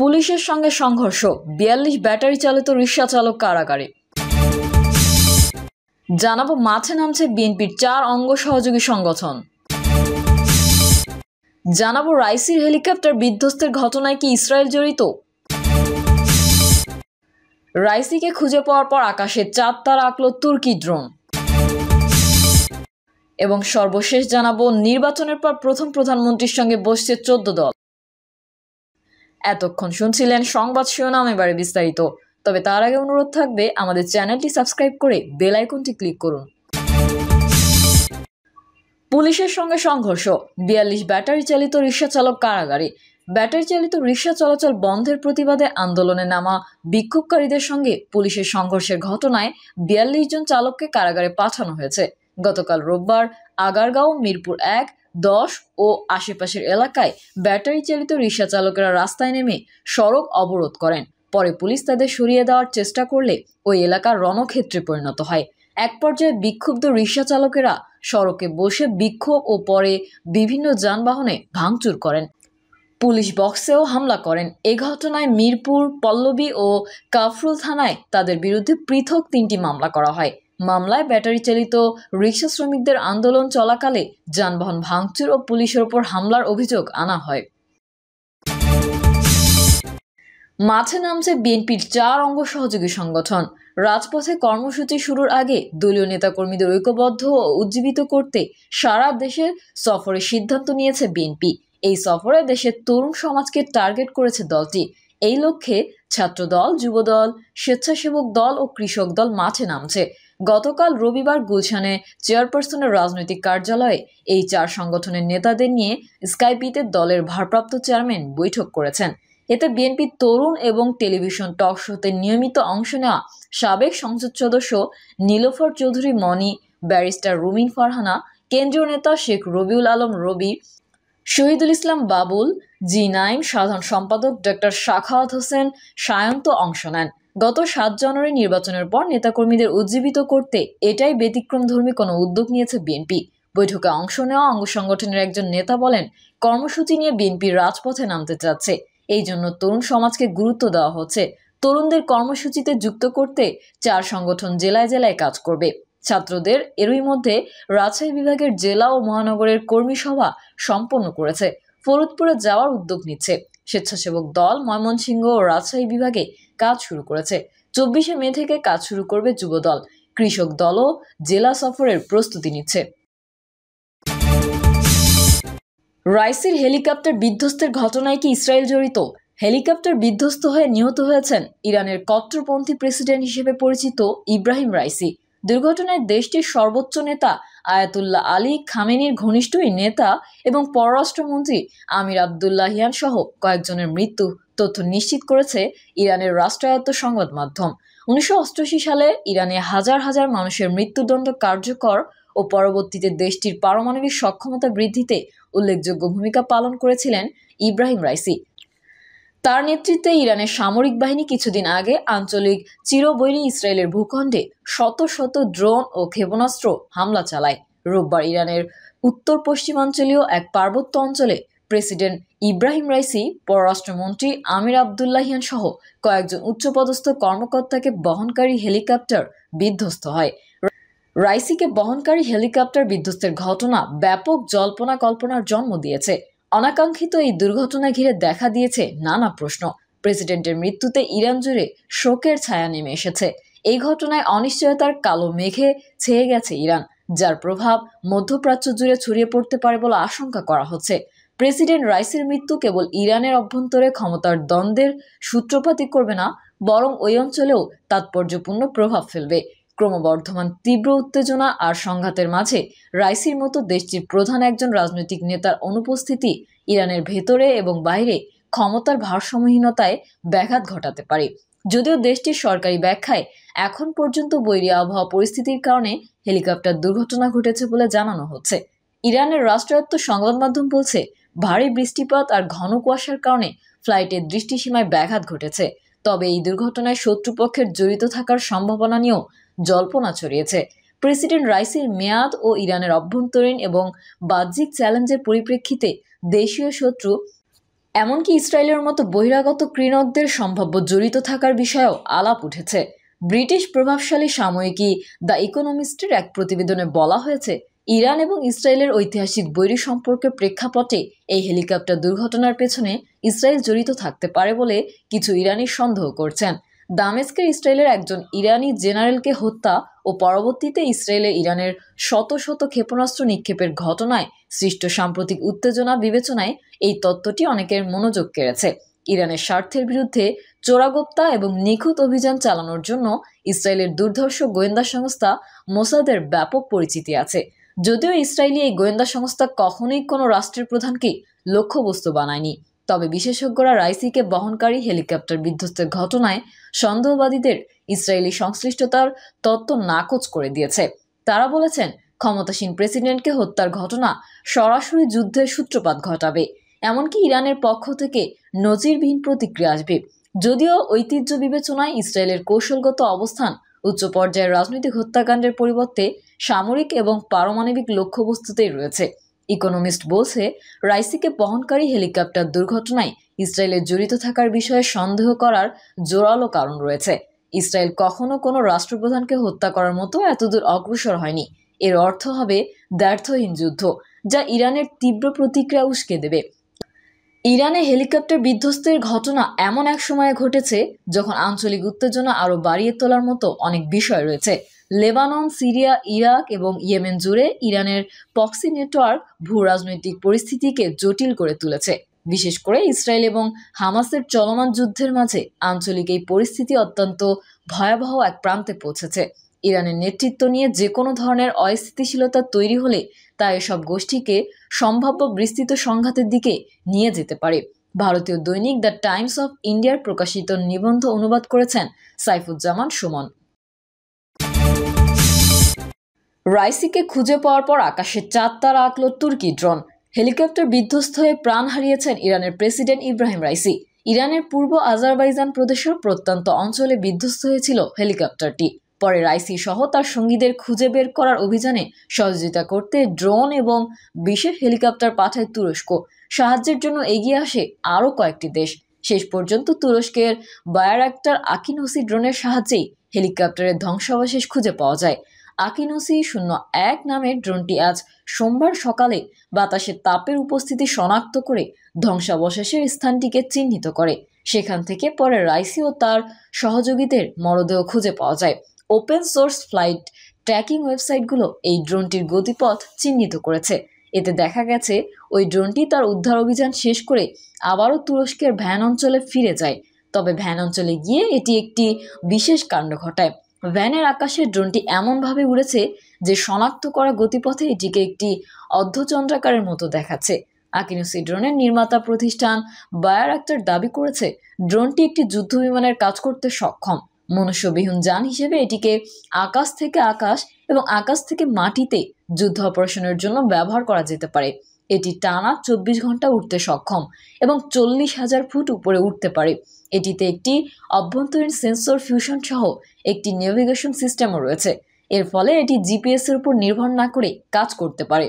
পুলিশের সঙ্গে সংঘর্ষ বিয়াল্লিশ ব্যাটারি চালিত রিক্সা চালক কারাগারে জানাবো মাঠে নামছে বিএনপির চার অঙ্গ সহযোগী সংগঠন জানাবো রাইসির হেলিকপ্টার বিধ্বস্তের ঘটনায় কি ইসরায়েল জড়িত রাইসিকে খুঁজে পাওয়ার পর আকাশে চাঁদ তারা আঁকল তুর্কি ড্রোন এবং সর্বশেষ জানাবো নির্বাচনের পর প্রথম প্রধানমন্ত্রীর সঙ্গে বসছে চোদ্দ দল এতক্ষণ শুনছিলেন সংবাদ শিরোনাম এবারে বিস্তারিত তবে তার আগে অনুরোধ থাকবে আমাদের চ্যানেলটি সাবস্ক্রাইব করে বেল আইকনটি ক্লিক করুন পুলিশের সঙ্গে সংঘর্ষ বিয়াল্লিশ ব্যাটারি চালিত রিক্সা চালক কারাগারে ব্যাটারি চালিত রিক্সা চলাচল বন্ধের প্রতিবাদে আন্দোলনে নামা বিক্ষোভকারীদের সঙ্গে পুলিশের সংঘর্ষের ঘটনায় বিয়াল্লিশ জন চালককে কারাগারে পাঠানো হয়েছে গতকাল রোববার আগারগাঁও মিরপুর এক দশ ও আশেপাশের এলাকায় ব্যাটারি চালিত রিক্সা চালকেরা রাস্তায় নেমে সড়ক অবরোধ করেন পরে পুলিশ তাদের সরিয়ে দেওয়ার চেষ্টা করলে ওই এলাকার রণক্ষেত্রে পরিণত হয় এক পর্যায়ে বিক্ষুব্ধ রিক্সা চালকেরা সড়কে বসে বিক্ষোভ ও পরে বিভিন্ন যানবাহনে ভাঙচুর করেন পুলিশ বক্সেও হামলা করেন এ ঘটনায় মিরপুর পল্লবী ও কাফরুল থানায় তাদের বিরুদ্ধে পৃথক তিনটি মামলা করা হয় মামলায় ব্যাটারি চালিত রিক্সা শ্রমিকদের আন্দোলন চলাকালে যানবাহন ভাঙচুর ও পুলিশের ওপর হামলার অভিযোগ আনা হয় মাঠে নামছে বিএনপির চার অঙ্গ সহযোগী সংগঠন রাজপথে কর্মসূচি শুরুর আগে দলীয় নেতাকর্মীদের ঐক্যবদ্ধ ও উজ্জীবিত করতে সারা দেশে সফরের সিদ্ধান্ত নিয়েছে বিএনপি এই সফরে দেশের তরুণ সমাজকে টার্গেট করেছে দলটি এই লক্ষ্যে ছাত্রদল যুবদল স্বেচ্ছাসেবক দল ও কৃষক দল মাঠে নামছে গতকাল রবিবার গুলশানে চেয়ারপারসনের রাজনৈতিক কার্যালয়ে এই চার সংগঠনের নেতাদের নিয়ে স্কাইপিতে দলের ভারপ্রাপ্ত চেয়ারম্যান বৈঠক করেছেন এতে বিএনপি তরুণ এবং টেলিভিশন টক শোতে নিয়মিত অংশ নেওয়া সাবেক সংসদ সদস্য নীলফর চৌধুরী মনি ব্যারিস্টার রুমিন ফারহানা কেন্দ্রীয় নেতা শেখ রবিউল আলম রবি শহীদুল ইসলাম বাবুল জি নাইম সাধারণ সম্পাদক ডক্টর শাখাওয়াত হোসেন সায়ন্ত অংশ নেন গত সাত জানুয়ারি নির্বাচনের পর নেতাকর্মীদের উজ্জীবিত করতে এটাই ব্যতিক্রমধর্মী কোনো উদ্যোগ নিয়েছে বিএনপি বৈঠকে অংশ নেওয়া অঙ্গ সংগঠনের একজন নেতা বলেন কর্মসূচি নিয়ে বিএনপি রাজপথে নামতে চাচ্ছে এই জন্য তরুণ সমাজকে গুরুত্ব দেওয়া হচ্ছে তরুণদের কর্মসূচিতে যুক্ত করতে চার সংগঠন জেলায় জেলায় কাজ করবে ছাত্রদের এরই মধ্যে রাজশাহী বিভাগের জেলা ও মহানগরের কর্মী সভা সম্পন্ন করেছে ফরুদপুরে যাওয়ার উদ্যোগ নিচ্ছে স্বেচ্ছাসেবক দল ময়মনসিংহ ও রাজশাহী বিভাগে কাজ শুরু করেছে চব্বিশে মে থেকে কাজ শুরু করবে যুব দল কৃষক দলও জেলা সফরের প্রস্তুতি নিচ্ছে রাইসির হেলিকপ্টার বিধ্বস্তের ঘটনায় কি ইসরায়েল জড়িত হেলিকপ্টার বিধ্বস্ত হয়ে নিহত হয়েছেন ইরানের কট্টরপন্থী প্রেসিডেন্ট হিসেবে পরিচিত ইব্রাহিম রাইসি দুর্ঘটনায় দেশটির সর্বোচ্চ নেতা আয়াতুল্লাহ আলী খামেনির ঘনিষ্ঠই নেতা এবং পররাষ্ট্রমন্ত্রী আমির আবদুল্লাহিয়ান সহ কয়েকজনের মৃত্যু তথ্য নিশ্চিত করেছে ইরানের রাষ্ট্রায়ত্ত সংবাদ মাধ্যম উনিশশো সালে ইরানে হাজার হাজার মানুষের মৃত্যুদণ্ড কার্যকর ও পরবর্তীতে দেশটির পারমাণবিক সক্ষমতা বৃদ্ধিতে উল্লেখযোগ্য ভূমিকা পালন করেছিলেন ইব্রাহিম রাইসি তার নেতৃত্বে ইরানের সামরিক বাহিনী কিছুদিন আগে আঞ্চলিক চিরবৈরী ইসরায়েলের ভূখণ্ডে শত শত ড্রোন ও ক্ষেপণাস্ত্র হামলা চালায় রোববার ইরানের উত্তর পশ্চিমাঞ্চলীয় এক পার্বত্য অঞ্চলে প্রেসিডেন্ট ইব্রাহিম রাইসি পররাষ্ট্রমন্ত্রী আমির আবদুল্লাহিয়ান সহ কয়েকজন উচ্চপদস্থ কর্মকর্তাকে বহনকারী হেলিকপ্টার বিধ্বস্ত হয় রাইসিকে বহনকারী হেলিকপ্টার বিধ্বস্তের ঘটনা ব্যাপক জল্পনা কল্পনার জন্ম দিয়েছে অনাকাঙ্ক্ষিত এই দুর্ঘটনা ঘিরে দেখা দিয়েছে নানা প্রশ্ন প্রেসিডেন্টের মৃত্যুতে ইরান জুড়ে শোকের ছায়া নেমে এসেছে এই ঘটনায় অনিশ্চয়তার কালো মেঘে ছেয়ে গেছে ইরান যার প্রভাব মধ্যপ্রাচ্য জুড়ে ছড়িয়ে পড়তে পারে বলে আশঙ্কা করা হচ্ছে প্রেসিডেন্ট রাইসের মৃত্যু কেবল ইরানের অভ্যন্তরে ক্ষমতার দ্বন্দ্বের সূত্রপাতি করবে না বরং ওই অঞ্চলেও তাৎপর্যপূর্ণ প্রভাব ফেলবে ক্রমবর্ধমান তীব্র উত্তেজনা আর সংঘাতের মাঝে রাইসির মতো দেশটির প্রধান একজন রাজনৈতিক নেতার অনুপস্থিতি ইরানের ভেতরে এবং বাইরে ক্ষমতার ভারসাম্যহীনতায় ব্যাঘাত ঘটাতে পারে যদিও দেশটির সরকারি ব্যাখ্যায় এখন পর্যন্ত বৈরি আবহাওয়া পরিস্থিতির কারণে হেলিকপ্টার দুর্ঘটনা ঘটেছে বলে জানানো হচ্ছে ইরানের রাষ্ট্রায়ত্ত সংবাদ মাধ্যম বলছে ভারী বৃষ্টিপাত আর ঘন কুয়াশার কারণে ফ্লাইটের দৃষ্টিসীমায় ব্যাঘাত ঘটেছে তবে এই দুর্ঘটনায় শত্রুপক্ষের জড়িত থাকার সম্ভাবনা নিয়েও জল্পনা ছড়িয়েছে প্রেসিডেন্ট রাইসির মেয়াদ ও ইরানের অভ্যন্তরীণ এবং বাহ্যিক চ্যালেঞ্জের পরিপ্রেক্ষিতে দেশীয় শত্রু এমনকি ইসরায়েলের মতো বহিরাগত কৃণকদের সম্ভাব্য জড়িত থাকার বিষয়েও আলাপ উঠেছে ব্রিটিশ প্রভাবশালী সাময়িকী দ্য ইকোনমিস্টের এক প্রতিবেদনে বলা হয়েছে ইরান এবং ইসরায়েলের ঐতিহাসিক বৈরী সম্পর্কের প্রেক্ষাপটে এই হেলিকপ্টার দুর্ঘটনার পেছনে ইসরায়েল জড়িত থাকতে পারে বলে কিছু ইরানি সন্দেহ করছেন দামেস্কের ইসরায়েলের একজন ইরানি জেনারেলকে হত্যা ও পরবর্তীতে ইসরায়েলে ইরানের শত শত ক্ষেপণাস্ত্র নিক্ষেপের ঘটনায় সৃষ্ট সাম্প্রতিক উত্তেজনা বিবেচনায় এই তত্ত্বটি অনেকের মনোযোগ কেড়েছে ইরানের স্বার্থের বিরুদ্ধে চোরাগোপ্তা এবং নিখুঁত অভিযান চালানোর জন্য ইসরায়েলের দুর্ধর্ষ গোয়েন্দা সংস্থা মোসাদের ব্যাপক পরিচিতি আছে যদিও ইসরায়েলি এই গোয়েন্দা সংস্থা কখনোই কোনো রাষ্ট্রের প্রধানকে লক্ষ্যবস্তু বানায়নি তবে বিশেষজ্ঞরা রাইসিকে বহনকারী হেলিকপ্টার বিধ্বস্তের ঘটনায় সন্দেহবাদীদের ইসরায়েলি সংশ্লিষ্টতার তত্ত্ব নাকচ করে দিয়েছে তারা বলেছেন ক্ষমতাসীন প্রেসিডেন্টকে হত্যার ঘটনা সরাসরি যুদ্ধের সূত্রপাত ঘটাবে এমনকি ইরানের পক্ষ থেকে নজিরবিহীন প্রতিক্রিয়া আসবে যদিও ঐতিহ্য বিবেচনায় ইসরায়েলের কৌশলগত অবস্থান উচ্চ পর্যায়ের রাজনৈতিক হত্যাকাণ্ডের পরিবর্তে সামরিক এবং পারমাণবিক লক্ষ্যবস্তুতেই রয়েছে ইকোনমিস্ট বলছে রাইসিকে বহনকারী হেলিকপ্টার দুর্ঘটনায় ইসরায়েলের জড়িত থাকার বিষয়ে সন্দেহ করার জোরালো কারণ রয়েছে ইসরায়েল কখনো কোনো রাষ্ট্রপ্রধানকে হত্যা করার মতো এতদূর অগ্রসর হয়নি এর অর্থ হবে ব্যর্থহীন যুদ্ধ যা ইরানের তীব্র প্রতিক্রিয়া উস্কে দেবে ইরানে হেলিকপ্টার বিধ্বস্তের ঘটনা এমন এক সময়ে ঘটেছে যখন আঞ্চলিক উত্তেজনা আরও বাড়িয়ে তোলার মতো অনেক বিষয় রয়েছে লেবানন সিরিয়া ইরাক এবং ইয়েমেন জুড়ে ইরানের পক্সি নেটওয়ার্ক ভূ রাজনৈতিক পরিস্থিতিকে জটিল করে তুলেছে বিশেষ করে ইসরায়েল এবং হামাসের চলমান যুদ্ধের মাঝে আঞ্চলিক এই পরিস্থিতি অত্যন্ত ভয়াবহ এক প্রান্তে পৌঁছেছে ইরানের নেতৃত্ব নিয়ে যে কোনো ধরনের অস্থিতিশীলতা তৈরি হলে তা এসব গোষ্ঠীকে সম্ভাব্য বিস্তৃত সংঘাতের দিকে নিয়ে যেতে পারে ভারতীয় দৈনিক দ্য টাইমস অফ ইন্ডিয়ার প্রকাশিত নিবন্ধ অনুবাদ করেছেন সাইফুজ্জামান সুমন রাইসিকে খুঁজে পাওয়ার পর আকাশে চাঁদ তারা আঁকল তুর্কি ড্রোন হেলিকপ্টার বিধ্বস্ত হয়ে প্রাণ হারিয়েছেন ইরানের প্রেসিডেন্ট ইব্রাহিম রাইসি ইরানের পূর্ব আজারবাইজান প্রদেশের প্রত্যন্ত অঞ্চলে বিধ্বস্ত হয়েছিল হেলিকপ্টারটি পরে রাইসি সহ তার সঙ্গীদের খুঁজে বের করার অভিযানে সহযোগিতা করতে ড্রোন এবং বিশেষ হেলিকপ্টার পাঠায় তুরস্ক সাহায্যের জন্য এগিয়ে আসে আরও কয়েকটি দেশ শেষ পর্যন্ত তুরস্কের বায়ারাক্টার আকিনোসি ড্রোনের সাহায্যেই হেলিকপ্টারের ধ্বংসাবশেষ খুঁজে পাওয়া যায় আকিনোসি শূন্য এক নামের ড্রোনটি আজ সোমবার সকালে বাতাসের তাপের উপস্থিতি শনাক্ত করে ধ্বংসাবশেষের স্থানটিকে চিহ্নিত করে সেখান থেকে পরে রাইসি ও তার সহযোগীদের মরদেহ খুঁজে পাওয়া যায় ওপেন সোর্স ফ্লাইট ট্র্যাকিং ওয়েবসাইটগুলো এই ড্রোনটির গতিপথ চিহ্নিত করেছে এতে দেখা গেছে ওই ড্রোনটি তার উদ্ধার অভিযান শেষ করে আবারও তুরস্কের ভ্যান অঞ্চলে ফিরে যায় তবে ভ্যান অঞ্চলে গিয়ে এটি একটি বিশেষ কাণ্ড ঘটায় ভ্যানের আকাশে ড্রোনটি এমনভাবে উড়েছে যে শনাক্ত করা গতিপথে এটিকে একটি অর্ধচন্দ্রাকারের মতো দেখাচ্ছে আকিনুসি ড্রোনের নির্মাতা প্রতিষ্ঠান বায়ার আক্তার দাবি করেছে ড্রোনটি একটি যুদ্ধ বিমানের কাজ করতে সক্ষম মনুষ্যবিহীন যান হিসেবে এটিকে আকাশ থেকে আকাশ এবং আকাশ থেকে মাটিতে যুদ্ধ অপারেশনের জন্য ব্যবহার করা যেতে পারে এটি টানা চব্বিশ ঘন্টা উঠতে সক্ষম এবং চল্লিশ হাজার ফুট উপরে উঠতে পারে এটিতে একটি অভ্যন্তরীণ সেন্সর ফিউশন সহ একটি নেভিগেশন সিস্টেমও রয়েছে এর ফলে এটি জিপিএসের উপর নির্ভর না করে কাজ করতে পারে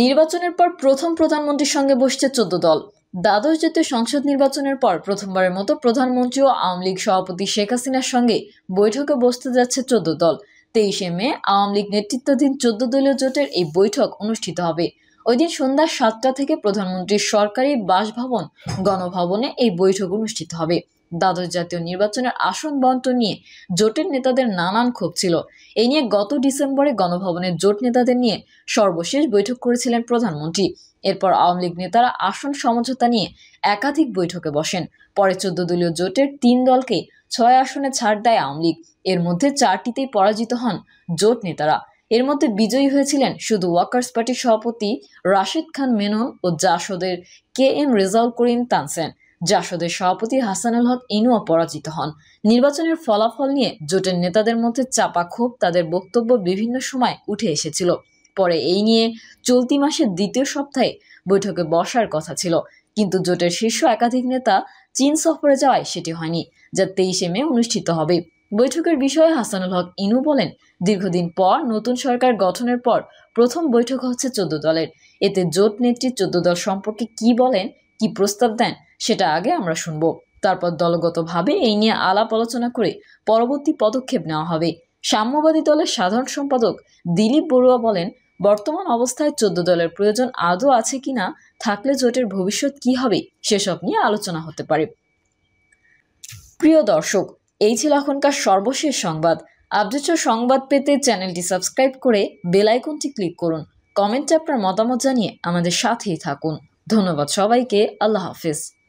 নির্বাচনের পর প্রথম প্রধানমন্ত্রীর সঙ্গে বসছে চোদ্দ দল দ্বাদশ জাতীয় সংসদ নির্বাচনের পর প্রথমবারের মতো প্রধানমন্ত্রী ও আওয়ামী লীগ সভাপতি শেখ হাসিনার সঙ্গে বৈঠকে বসতে যাচ্ছে চোদ্দ দল তেইশে মে আওয়ামী লীগ নেতৃত্বাধীন চোদ্দ দলীয় জোটের এই বৈঠক অনুষ্ঠিত হবে ওই দিন সন্ধ্যা সাতটা থেকে প্রধানমন্ত্রীর সরকারি বাসভবন গণভবনে এই বৈঠক অনুষ্ঠিত হবে দ্বাদশ জাতীয় নির্বাচনের আসন বন্টন নিয়ে জোটের নেতাদের নানান ক্ষোভ ছিল এ নিয়ে গত ডিসেম্বরে গণভবনে জোট নেতাদের নিয়ে সর্বশেষ বৈঠক করেছিলেন প্রধানমন্ত্রী এরপর আওয়ামী লীগ নেতারা আসন সমঝোতা নিয়ে একাধিক বৈঠকে বসেন পরে চোদ্দ দলীয় জোটের তিন দলকে ছয় আসনে ছাড় দেয় আওয়ামী লীগ এর মধ্যে চারটিতেই পরাজিত হন জোট নেতারা এর মধ্যে বিজয়ী হয়েছিলেন শুধু ওয়াকার্স পার্টির সভাপতি রাশেদ খান মেনন ও জাসদের কে এম রেজাউল করিম তানসেন জাসদের সভাপতি হাসানুল হক ইনুয়া পরাজিত হন নির্বাচনের ফলাফল নিয়ে জোটের নেতাদের মধ্যে চাপা ক্ষোভ তাদের বক্তব্য বিভিন্ন সময় উঠে এসেছিল পরে এই নিয়ে চলতি মাসের দ্বিতীয় সপ্তাহে বৈঠকে বসার কথা ছিল কিন্তু জোটের শীর্ষ একাধিক নেতা চীন সফরে যাওয়ায় সেটি হয়নি যা তেইশে মে অনুষ্ঠিত হবে বৈঠকের বিষয়ে হাসানুল হক ইনু বলেন দীর্ঘদিন পর নতুন সরকার গঠনের পর প্রথম বৈঠক হচ্ছে চোদ্দ দলের এতে জোট নেত্রী চোদ্দ দল সম্পর্কে কি বলেন কি প্রস্তাব দেন সেটা আগে আমরা শুনব তারপর দলগতভাবে এই নিয়ে আলাপ আলোচনা করে পরবর্তী পদক্ষেপ নেওয়া হবে সাম্যবাদী দলের সাধারণ সম্পাদক দিলীপ বড়ুয়া বলেন বর্তমান অবস্থায় চোদ্দ দলের প্রয়োজন আদৌ আছে কি না থাকলে জোটের ভবিষ্যৎ কি হবে সেসব নিয়ে আলোচনা হতে পারে প্রিয় দর্শক এই ছিল এখনকার সর্বশেষ সংবাদ আপডেট সংবাদ পেতে চ্যানেলটি সাবস্ক্রাইব করে বেলাইকনটি ক্লিক করুন কমেন্টে আপনার মতামত জানিয়ে আমাদের সাথেই থাকুন ধন্যবাদ সবাইকে আল্লাহ হাফেজ